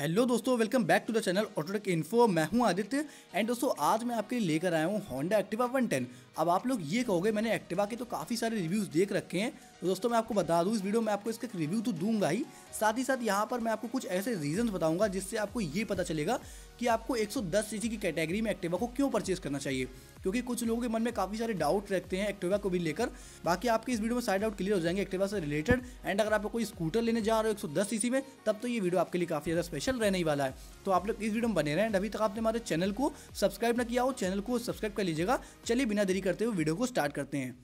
hello दोस्तों welcome back to the channel Autotech Info मैं हूं आदित्य एंड दोस्तों आज मैं आपके लिए लेकर आया हूं होंडा एक्टिवा 110 अब आप लोग ये कहोगे मैंने एक्टिवा के तो काफ़ी सारे रिव्यूज़ देख रखे हैं तो दोस्तों मैं आपको बता दूँ इस वीडियो में आपको इसका रिव्यू तो दूंगा ही साथ ही साथ यहाँ पर मैं आपको कुछ ऐसे रीजन बताऊँगा जिससे आपको ये पता चलेगा कि आपको 110 सीसी की कैटेगरी में एक्टिवा को क्यों परचेज करना चाहिए क्योंकि कुछ लोगों के मन में काफ़ी सारे डाउट रहते हैं एक्टिवा को भी लेकर बाकी आपके इस वीडियो में सारे डाउट क्लियर हो जाएंगे एक्टिवा से रिलेटेड एंड अगर आप कोई स्कूटर लेने जा रहे हो 110 सीसी में तब तो ये वीडियो आपके लिए काफ़ी ज़्यादा स्पेशल रहने ही वाला है तो आप लोग इस वीडियो में बने रहे अभी तक आपने हमारे चैनल को सब्सक्राइब ना किया हो चैनल को सब्सक्राइब कर लीजिएगा चलिए बिना देरी करते हुए वीडियो को स्टार्ट करते हैं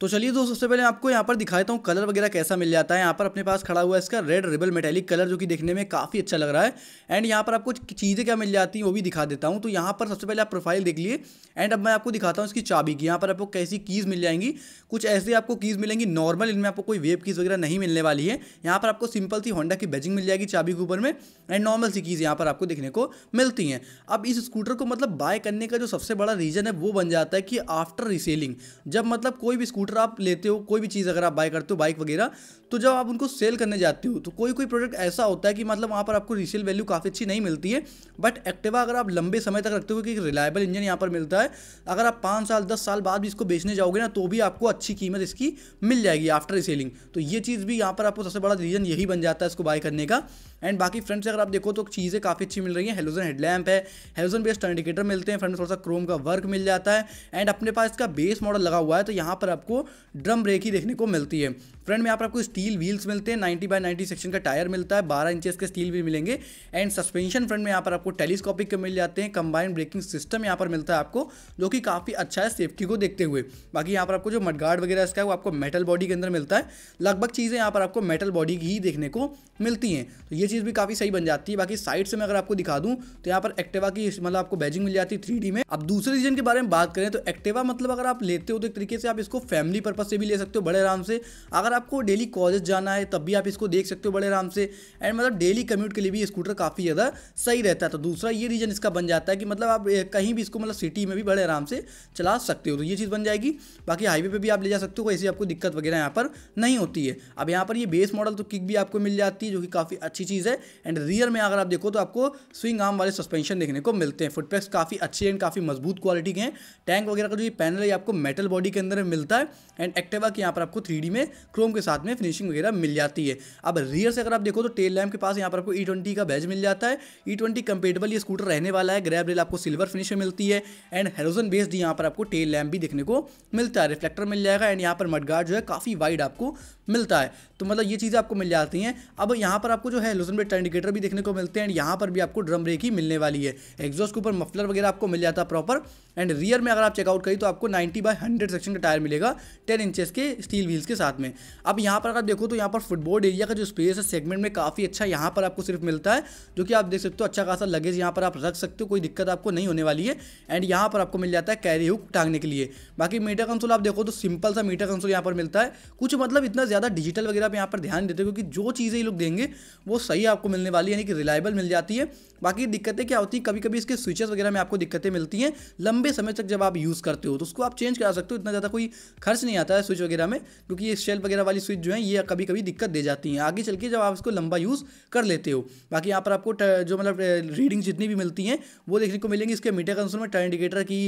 तो चलिए दोस्तों सबसे पहले आपको यहाँ पर दिखाता हूँ कलर वगैरह कैसा मिल जाता है यहाँ पर अपने पास खड़ा हुआ है इसका रेड रिबल मेटेलिक कलर जो कि देखने में काफ़ी अच्छा लग रहा है एंड यहाँ पर आपको चीज़ें क्या मिल जाती हैं वो भी दिखा देता हूँ तो यहाँ पर सबसे पहले आप प्रोफाइल देख लिए एंड अब मैं आपको दिखाता हूँ इसकी चाबी की यहाँ पर आपको कैसी कीज़ मिल जाएंगी कुछ ऐसी आपको कीज़ मिलेंगी नॉर्मल इनमें आपको कोई वेब कीज़ वगैरह नहीं मिलने वाली है यहाँ पर आपको सिंपल सी होंडा की बैजिंग मिल जाएगी चाबी के ऊपर में एंड नॉर्मल सी कीज़ यहाँ पर आपको देखने को मिलती हैं अब इस स्कूटर को मतलब बाय करने का जो सबसे बड़ा रीज़न है वो बन जाता है कि आफ्टर रिसेलिंग जब मतलब कोई भी स्कूटर स्कूटर आप लेते हो कोई भी चीज़ अगर आप बाय करते हो बाइक वगैरह तो जब आप उनको सेल करने जाते हो तो कोई कोई प्रोडक्ट ऐसा होता है कि मतलब वहाँ पर आपको रीसेल वैल्यू काफ़ी अच्छी नहीं मिलती है बट एक्टिवा अगर आप लंबे समय तक रखते हो क्योंकि रिलायबल इंजन यहाँ पर मिलता है अगर आप पाँच साल दस साल बाद भी इसको बेचने जाओगे ना तो भी आपको अच्छी कीमत इसकी मिल जाएगी आफ्टर रिसेलिंग तो ये चीज़ भी यहाँ पर आपको सबसे बड़ा रीज़न यही बन जाता है इसको बाय करने का एंड बाकी फ्रेंड्स अगर आप देखो तो चीज़ें काफ़ी अच्छी मिल रही हैं हेलोजन हेडलैम्प है हेलोजन बेस्ट इंडिकेटर मिलते हैं फ्रेंड्स थोड़ा सा क्रोम का वर्क मिल जाता है एंड अपने पास इसका बेस मॉडल लगा हुआ है तो यहाँ पर आपको ड्रम ब्रेक ही देखने को मिलती है फ्रंट में यहाँ पर आपको स्टील व्हील्स मिलते हैं 90 बाय 90 सेक्शन का टायर मिलता है 12 इंचेस के स्टील भी मिलेंगे एंड सस्पेंशन फ्रंट में यहाँ पर आपको टेलीस्कोपिक के मिल जाते हैं कंबाइंड ब्रेकिंग सिस्टम यहाँ पर मिलता है आपको जो कि काफ़ी अच्छा है सेफ्टी को देखते हुए बाकी यहाँ पर आपको जो मडगार्ड वगैरह इसका है वो आपको मेटल बॉडी के अंदर मिलता है लगभग चीज़ें यहाँ पर आपको मेटल बॉडी ही देखने को मिलती हैं तो ये चीज़ भी काफ़ी सही बन जाती है बाकी साइड से मैं अगर आपको दिखा दूँ तो यहाँ पर एक्टिवा की मतलब आपको बैजिंग मिल जाती है थ्री में अब दूसरे रीजन के बारे में बात करें तो एक्टिवा मतलब अगर आप लेते हो तो एक तरीके से आप इसको फैमिली फैमिली पर्पज़ से भी ले सकते हो बड़े आराम से अगर आपको डेली कॉलेज जाना है तब भी आप इसको देख सकते हो बड़े आराम से एंड मतलब डेली कम्यूट के लिए भी स्कूटर काफ़ी ज़्यादा सही रहता है तो दूसरा ये रीज़न इसका बन जाता है कि मतलब आप कहीं भी इसको मतलब सिटी में भी बड़े आराम से चला सकते हो तो ये चीज़ बन जाएगी बाकी हाईवे पर भी आप ले जा सकते हो ऐसी आपको दिक्कत वगैरह यहाँ पर नहीं होती है अब यहाँ पर ये बेस मॉडल तो किक भी आपको मिल जाती है जो कि काफ़ी अच्छी चीज़ है एंड रियर में अगर आप देखो तो आपको स्विंग आर्म वाले सस्पेंशन देखने को मिलते हैं फुटपैक्स काफ़ी अच्छे एंड काफ़ी मजबूत क्वालिटी के हैं टैंक वगैरह का जो ये पैनल है आपको मेटल बॉडी के अंदर मिलता है एंड एक्टिवा के यहाँ पर आपको थ्री में क्रोम के साथ में फिनिशिंग वगैरह मिल जाती है अब रियर से अगर आप देखो तो टेल लैम्प के पास यहाँ पर आपको ई e ट्वेंटी का बैज मिल जाता है ई ट्वेंटी कंपेटेबल ये स्कूटर रहने वाला है ग्रैब रेल आपको सिल्वर फिनिश में मिलती है एंड हेरोजन बेस्ड यहाँ पर आपको टेल लैम्प भी देखने को मिलता है रिफ्लेक्टर मिल जाएगा एंड यहाँ पर मडगार्ड जो है काफ़ी वाइड आपको मिलता है तो मतलब ये चीज़ें आपको मिल जाती हैं अब यहाँ पर आपको जो है हेलोजन बेड इंडिकेटर भी देखने को मिलते हैं एंड यहाँ पर भी आपको ड्रम ब्रेक ही मिलने वाली है एग्जॉस्ट के ऊपर मफलर वगैरह आपको मिल जाता है प्रॉपर एंड रियर में अगर आप चेकआउट करें तो आपको नाइन्टी बाय हंड्रेड सेक्शन का टायर मिलेगा टेन इंचेस के स्टील व्हील्स के साथ में अब यहाँ पर अगर देखो तो यहाँ पर फुटबोर्ड एरिया का जो स्पेस है सेगमेंट में काफ़ी अच्छा यहाँ पर आपको सिर्फ मिलता है जो कि आप देख सकते हो अच्छा खासा लगेज यहाँ पर आप रख सकते हो कोई दिक्कत आपको नहीं होने वाली है एंड यहाँ पर आपको मिल जाता है कैरी हुक टांगने के लिए बाकी मीटर कंसोल आप देखो तो सिंपल सा मीटर कंसोल यहाँ पर मिलता है कुछ मतलब इतना ज़्यादा डिजिटल वगैरह पर यहाँ पर ध्यान देते हो क्योंकि जो चीज़ें ये लोग देंगे वो सही आपको मिलने वाली यानी कि रिलायबल मिल जाती है बाकी दिक्कतें क्या होती हैं कभी कभी इसके स्विचेस वगैरह में आपको दिक्कतें मिलती हैं लंबे समय तक जब आप यूज़ करते हो तो उसको आप चेंज करा सकते हो इतना ज़्यादा कोई खर्च खर्च नहीं आता है स्विच वगैरह में क्योंकि ये शेल वगैरह वाली स्विच जो है ये कभी कभी दिक्कत दे जाती हैं आगे चल के जब आप इसको लंबा यूज़ कर लेते हो बाकी यहाँ पर आपको जो मतलब रीडिंग जितनी भी मिलती हैं वो देखने को मिलेंगी इसके मीटर कंसोल में टर्न इंडिकेटर की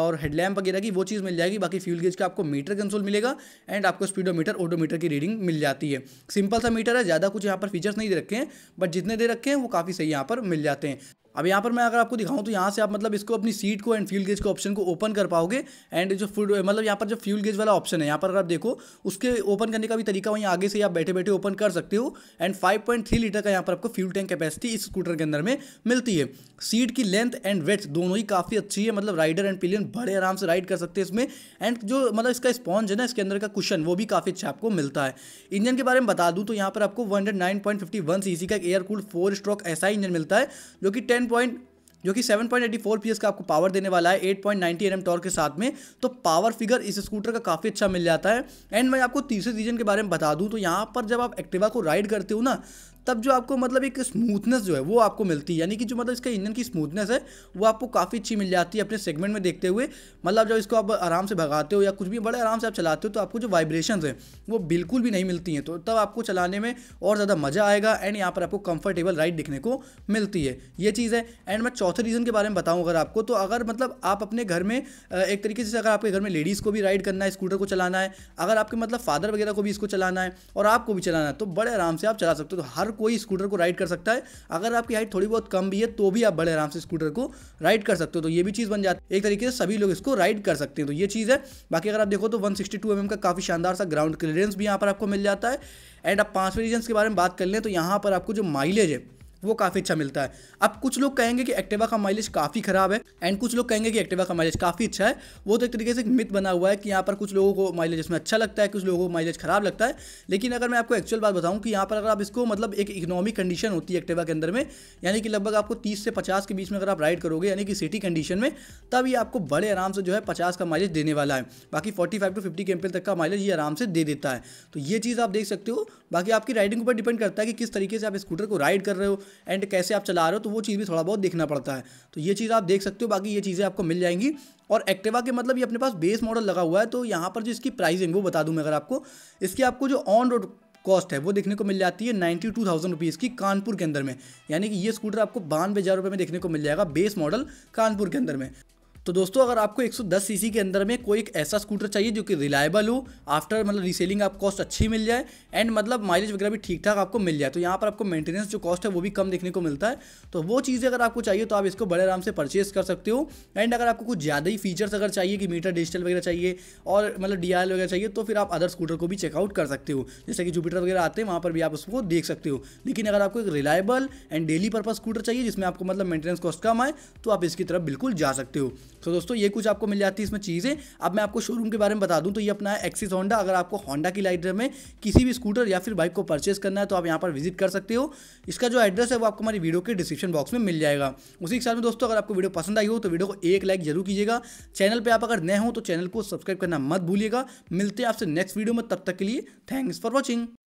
और हेडलैम्प वगैरह की वो चीज़ मिल जाएगी बाकी फ्यूल गेज का आपको मीटर कंसोल मिलेगा एंड आपको स्पीडो मीटर ऑटोमीटर की रीडिंग मिल जाती है सिंपल सा मीटर है ज़्यादा कुछ यहाँ पर फीचर्स नहीं दे रखे हैं बट जितने दे रखे हैं वो काफ़ी सही यहाँ पर मिल जाते हैं अब यहाँ पर मैं अगर आपको दिखाऊँ तो यहाँ से आप मतलब इसको अपनी सीट को एंड फ्यूल गेज के ऑप्शन को ओपन कर पाओगे एंड जो फूड मतलब यहाँ पर जो फ्यूल गेज वाला ऑप्शन है यहाँ पर अगर आप देखो उसके ओपन करने का भी तरीका वहीं आगे से आप बैठे बैठे ओपन कर सकते हो एंड फाइव लीटर का यहाँ पर आपको फ्यूल टैंक कैपेसिटी इस स्कूटर के अंदर में मिलती है सीट की लेंथ एंड वेथ दोनों ही काफ़ी अच्छी है मतलब राइडर एंड पिलियन बड़े आराम से राइड कर सकते हैं इसमें एंड जो मतलब इसका स्पॉन्ज है ना इसके अंदर का कुशन वो भी काफ़ी अच्छा आपको मिलता है इंजन के बारे में बता दूँ तो यहाँ पर आपको वन सीसी का एयर फोर स्ट्रोक ऐसा इंजन मिलता है जो कि टेन सेवन पॉइंट जो कि 7.84 पॉइंट का आपको पावर देने वाला है 8.90 पॉइंट mm टॉर्क के साथ में तो पावर फिगर इस स्कूटर का काफ़ी अच्छा मिल जाता है एंड मैं आपको तीसरे रीजन के बारे में बता दूं तो यहाँ पर जब आप एक्टिवा को राइड करते हो ना तब जो आपको मतलब एक स्मूथनेस जो है वो आपको मिलती है यानी कि जो मतलब इसका इंजन की स्मूथनेस है वो आपको काफ़ी अच्छी मिल जाती है अपने सेगमेंट में देखते हुए मतलब जब इसको आप आराम से भगाते हो या कुछ भी बड़े आराम से आप चलाते हो तो आपको जो वाइब्रेशन हैं वो बिल्कुल भी नहीं मिलती हैं तो तब आपको चलाने में और ज़्यादा मज़ा आएगा एंड यहाँ पर आपको कंफर्टेबल राइड दिखने को मिलती है ये चीज़ है एंड मैं चौथे रीज़न के बारे में बताऊँ अगर आपको तो अगर मतलब आप अपने घर में एक तरीके से अगर आपके घर में लेडीज़ को भी राइड करना है स्कूटर को चलाना है अगर आपके मतलब फादर वगैरह को भी इसको चलाना है और आपको भी चलाना है तो बड़े आराम से आप चला सकते हो तो हर कोई स्कूटर को राइड कर सकता है अगर आपकी हाइट थोड़ी बहुत कम भी है तो भी आप बड़े आराम से स्कूटर को राइड कर सकते हो तो ये भी चीज़ बन जाती है एक तरीके से सभी लोग इसको राइड कर सकते हैं तो ये चीज़ है बाकी अगर आप देखो तो वन सिक्सटी mm का काफ़ी शानदार सा ग्राउंड क्लियरेंस भी यहाँ पर आपको मिल जाता है एंड आप पाँचवें रीजन के बारे में बात कर लें तो यहाँ पर आपको जो माइलेज है वो काफ़ी अच्छा मिलता है अब कुछ लोग कहेंगे कि एक्टिवा का माइलेज काफ़ी ख़राब है एंड कुछ लोग कहेंगे कि एक्टिवा का माइलेज काफ़ी अच्छा है वो तो एक तरीके से मित मिथ बना हुआ है कि यहाँ पर कुछ लोगों को माइलेज इसमें अच्छा लगता है कुछ लोगों को माइलेज ख़राब लगता है लेकिन अगर मैं आपको एक्चुअल बात बताऊँ कि यहाँ पर अगर आप इसको मतलब एक इकोनॉमिक कंडीशन होती है एक्टिवा के अंदर में यानी कि लगभग आपको तीस से पचास के बीच में अगर आप राइड करोगे यानी कि सिटी कंडीशन में तब ये आपको बड़े आराम से जो है पचास का माइलेज देने वाला है बाकी फोर्टी फाइव टू फिफ्टी के तक का माइलेज ये आराम से दे देता है तो ये चीज़ आप देख सकते हो बाकी आपकी राइडिंग ऊपर डिपेंड करता है कि किस तरीके से आप स्कूटर को राइड कर रहे हो एंड कैसे आप चला रहे हो तो वो चीज़ भी थोड़ा बहुत देखना पड़ता है तो ये चीज़ आप देख सकते हो बाकी ये चीज़ें आपको मिल जाएंगी और एक्टिवा के मतलब ये अपने पास बेस मॉडल लगा हुआ है तो यहाँ पर जो इसकी प्राइसिंग वो बता दूँ मैं अगर आपको इसकी आपको जो ऑन रोड कॉस्ट है वो देखने को मिल जाती है नाइन्टी टू थाउजेंड रुपीज़ की कानपुर के अंदर में यानी कि ये स्कूटर आपको बानवे हज़ार रुपये में देखने को मिल जाएगा बेस मॉडल कानपुर के अंदर में तो दोस्तों अगर आपको 110 सीसी के अंदर में कोई एक ऐसा स्कूटर चाहिए जो कि रिलायबल हो आफ्टर मतलब रीसेलिंग आप कॉस्ट अच्छी मिल जाए एंड मतलब माइलेज वगैरह भी ठीक ठाक आपको मिल जाए तो यहाँ पर आपको मेंटेनेंस जो कॉस्ट है वो भी कम देखने को मिलता है तो वो चीज़ें अगर आपको चाहिए तो आप इसको बड़े आराम से परचेज कर सकते हो एंड अगर आपको कुछ ज़्यादा ही फीचर्स अगर चाहिए कि मीटर डिजिटल वगैरह चाहिए और मतलब डी वगैरह चाहिए तो फिर आप अदर स्कूटर को भी चेकआउट कर सकते हो जैसे कि जुपिटर वगैरह आते हैं वहाँ पर भी आप उसको देख सकते हो लेकिन अगर आपको एक reliable and daily purpose scooter चाहिए जिसमें आपको मतलब मेंटेनेंस कॉस्ट कम आए तो आप इसकी तरफ बिल्कुल जा सकते हो तो दोस्तों ये कुछ आपको मिल जाती है इसमें चीज़ें अब मैं आपको शोरूम के बारे में बता दूँ तो ये अपना है एक्सिस होंडा अगर आपको होंडा की लाइटर में किसी भी स्कूटर या फिर बाइक को परचेस करना है तो आप यहाँ पर विजिट कर सकते हो इसका जो एड्रेस है वो आपको हमारी वीडियो के डिस्क्रिप्शन बॉक्स में मिल जाएगा उसी के साथ में दोस्तों अगर आपको वीडियो पसंद आई हो तो वीडियो को एक लाइक जरूर कीजिएगा चैनल पर आप अगर नए हो तो चैनल को सब्सक्राइब करना मत भूलिएगा मिलते हैं आपसे नेक्स्ट वीडियो में तब तक के लिए थैंक्स फॉर वॉचिंग